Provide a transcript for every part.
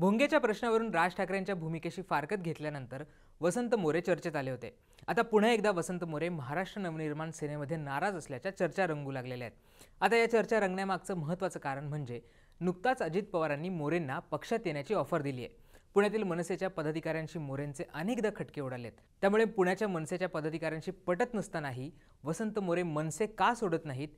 भोंगेच्या प्रश्नावरून राज ठाकरेंच्या भूमिकेशी फारकत घेतल्यानंतर वसंत मोरे चर्चेत आले होते आता पुन्हा एकदा वसंत मोरे महाराष्ट्र नवनिर्माण सेनेमध्ये नाराज असल्याच्या चर्चा रंगू लागलेल्या आहेत आता या चर्चा रंगण्यामागचं महत्त्वाचं कारण म्हणजे नुकताच अजित पवारांनी मोरेंना पक्षात येण्याची ऑफर दिली आहे पुण्यातील मनसेच्या पदाधिकाऱ्यांशी मोरेंचे अनेकदा खटके उडालेत त्यामुळे पुण्याच्या मनसेच्या पदाधिकाऱ्यांशी पटत नसतानाही वसंत मोरे मनसे का सोडत नाहीत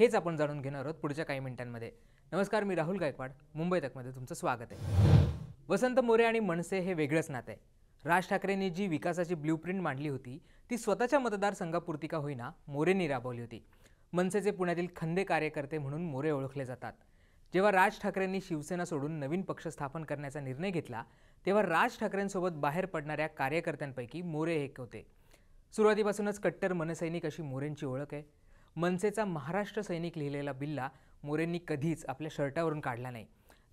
हेच आपण जाणून घेणार आहोत पुढच्या काही मिनिटांमध्ये नमस्कार मी राहुल गायकवाड मुंबई तकमध्ये तुमचं स्वागत आहे वसंत मोरे आणि मनसे हे वेगळंच नातं आहे राज ठाकरेंनी जी विकासाची प्रिंट मांडली होती ती स्वतःच्या मतदारसंघापुरती का होईना मोरेंनी राबवली होती मनसेचे पुण्यातील खंदे कार्यकर्ते म्हणून मोरे ओळखले जातात जेव्हा राज ठाकरेंनी शिवसेना सोडून नवीन पक्ष स्थापन करण्याचा निर्णय घेतला तेव्हा राज ठाकरेंसोबत बाहेर पडणाऱ्या कार्यकर्त्यांपैकी मोरे एक होते सुरुवातीपासूनच कट्टर मनसैनिक अशी मोरेंची ओळख आहे मनसेचा महाराष्ट्र सैनिक लिहिलेला बिल्ला मोरेंनी कधीच आपल्या शर्टावरून काढला नाही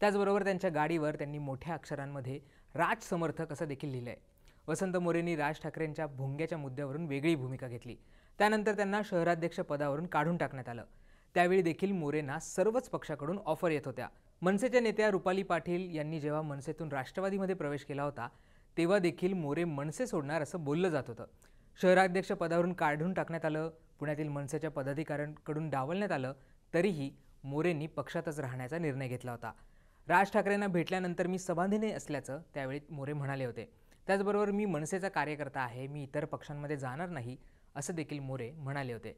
त्याचबरोबर त्यांच्या गाडीवर त्यांनी मोठ्या अक्षरांमध्ये राज समर्थक असं देखील लिहिलं आहे वसंत मोरेंनी राज ठाकरेंच्या भुंग्याच्या मुद्द्यावरून वेगळी भूमिका घेतली त्यानंतर त्यांना शहराध्यक्ष पदावरून काढून टाकण्यात आलं त्यावेळी देखील मोरेंना सर्वच पक्षाकडून ऑफर येत होत्या मनसेच्या नेत्या रुपाली पाटील यांनी जेव्हा मनसेतून राष्ट्रवादीमध्ये प्रवेश केला होता तेव्हा देखील मोरे मनसे सोडणार असं बोललं जात होतं शहराध्यक्ष पदावरून काढून टाकण्यात आलं पुण्यातील मनसेच्या पदाधिकाऱ्यांकडून डावलण्यात आलं तरीही मोरेंनी पक्षातच राहण्याचा निर्णय घेतला होता राज ठाकरेंना भेटल्यानंतर मी समाधीने असल्याचं त्यावेळी मोरे म्हणाले होते त्याचबरोबर मी मनसेचा कार्यकर्ता आहे मी इतर पक्षांमध्ये जाणार नाही असं देखील मोरे म्हणाले होते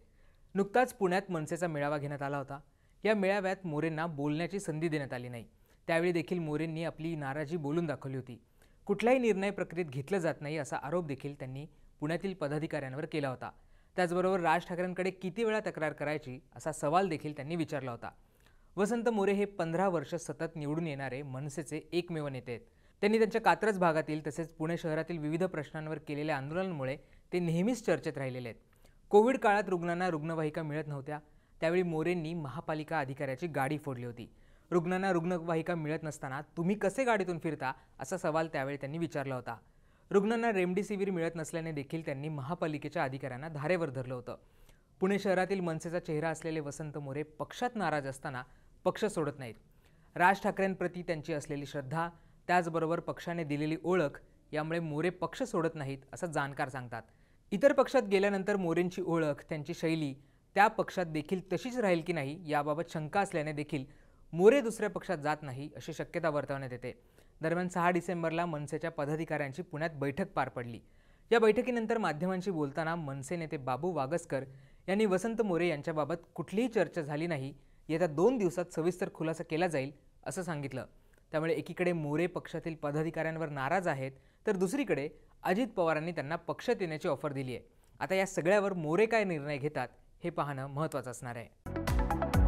नुकताच पुण्यात मनसेचा मेळावा घेण्यात आला होता या मेळाव्यात मोरेंना बोलण्याची संधी देण्यात आली नाही त्यावेळी देखील मोरेंनी आपली नाराजी बोलून दाखवली होती कुठलाही निर्णय प्रक्रियेत घेतलं जात नाही असा आरोप देखील त्यांनी पुण्यातील पदाधिकाऱ्यांवर केला होता त्याचबरोबर राज ठाकरेंकडे किती वेळा तक्रार करायची असा सवाल देखील त्यांनी विचारला होता वसंत मोरे हे पंधरा वर्ष सतत निवडून येणारे मनसेचे एकमेव नेते आहेत त्यांनी त्यांच्या कात्रज भागातील तसेच पुणे शहरातील विविध प्रश्नांवर केलेल्या आंदोलनामुळे ते नेहमीच चर्चेत राहिलेले आहेत कोविड काळात रुग्णांना रुग्णवाहिका मिळत नव्हत्या त्यावेळी मोरेंनी महापालिका अधिकाऱ्याची गाडी फोडली होती रुग्णांना रुग्णवाहिका मिळत नसताना तुम्ही कसे गाडीतून फिरता असा सवाल त्यावेळी त्यांनी विचारला होता रुग्णांना रेमडेसिवीर मिळत नसल्याने देखील त्यांनी महापालिकेच्या अधिकाऱ्यांना धारेवर धरलं होतं पुणे शहरातील मनसेचा चेहरा असलेले वसंत मोरे पक्षात नाराज असताना पक्ष सोडत नाहीत राज ठाकरेंप्रती त्यांची असलेली श्रद्धा त्याचबरोबर पक्षाने दिलेली ओळख यामुळे मोरे पक्ष सोडत नाहीत असं जाणकार सांगतात इतर पक्षात गेल्यानंतर मोरेंची ओळख त्यांची शैली त्या पक्षात देखील तशीच राहील की नाही याबाबत शंका असल्याने देखील मोरे दुसऱ्या पक्षात जात नाही अशी शक्यता वर्तवण्यात येते दरम्यान सहा डिसेंबरला मनसेच्या पदाधिकाऱ्यांची पुण्यात बैठक पार पडली या बैठकीनंतर माध्यमांशी बोलताना मनसे नेते बाबू वागसकर यांनी वसंत मोरे यांच्याबाबत कुठलीही चर्चा झाली नाही येत्या दोन दिवसात सविस्तर खुलासा केला जाईल असं सांगितलं त्यामुळे एकीकडे मोरे पक्षातील पदाधिकाऱ्यांवर नाराज आहेत तर दुसरीकडे अजित पवारांनी त्यांना पक्ष देण्याची ऑफर दिली आहे आता या सगळ्यावर मोरे काय निर्णय घेतात हे पाहणं महत्त्वाचं असणार आहे